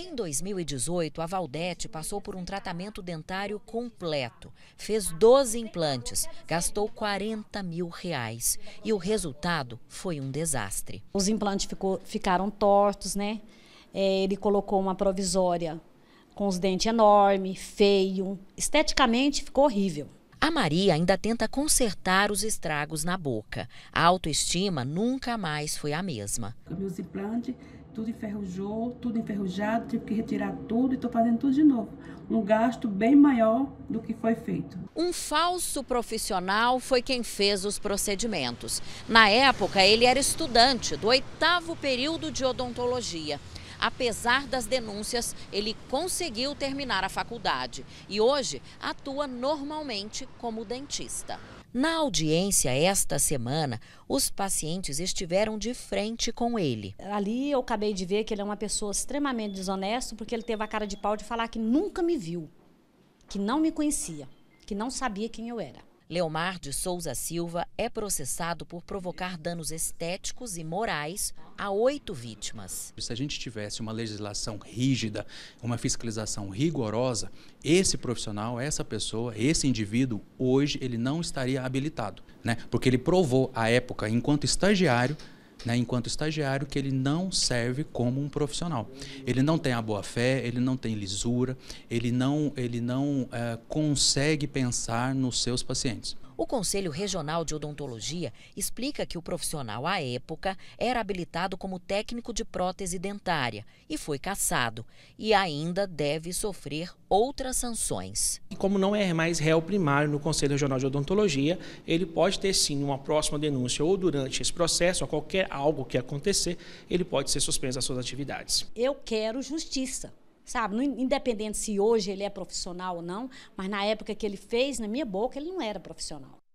Em 2018, a Valdete passou por um tratamento dentário completo, fez 12 implantes, gastou 40 mil reais e o resultado foi um desastre. Os implantes ficou, ficaram tortos, né? É, ele colocou uma provisória com os dentes enormes, feio, esteticamente ficou horrível. A Maria ainda tenta consertar os estragos na boca. A autoestima nunca mais foi a mesma. Meus implantes, tudo enferrujou, tudo enferrujado, tive que retirar tudo e estou fazendo tudo de novo. Um gasto bem maior do que foi feito. Um falso profissional foi quem fez os procedimentos. Na época, ele era estudante do oitavo período de odontologia. Apesar das denúncias, ele conseguiu terminar a faculdade e hoje atua normalmente como dentista. Na audiência esta semana, os pacientes estiveram de frente com ele. Ali eu acabei de ver que ele é uma pessoa extremamente desonesta, porque ele teve a cara de pau de falar que nunca me viu, que não me conhecia, que não sabia quem eu era. Leomar de Souza Silva é processado por provocar danos estéticos e morais a oito vítimas. Se a gente tivesse uma legislação rígida, uma fiscalização rigorosa, esse profissional, essa pessoa, esse indivíduo, hoje ele não estaria habilitado, né? Porque ele provou à época, enquanto estagiário, né, enquanto estagiário, que ele não serve como um profissional. Ele não tem a boa fé, ele não tem lisura, ele não, ele não é, consegue pensar nos seus pacientes. O Conselho Regional de Odontologia explica que o profissional, à época, era habilitado como técnico de prótese dentária e foi cassado, e ainda deve sofrer outras sanções. E como não é mais réu primário no Conselho Regional de Odontologia, ele pode ter sim uma próxima denúncia ou durante esse processo, ou qualquer algo que acontecer, ele pode ser suspenso das suas atividades. Eu quero justiça sabe? Independente se hoje ele é profissional ou não, mas na época que ele fez, na minha boca, ele não era profissional.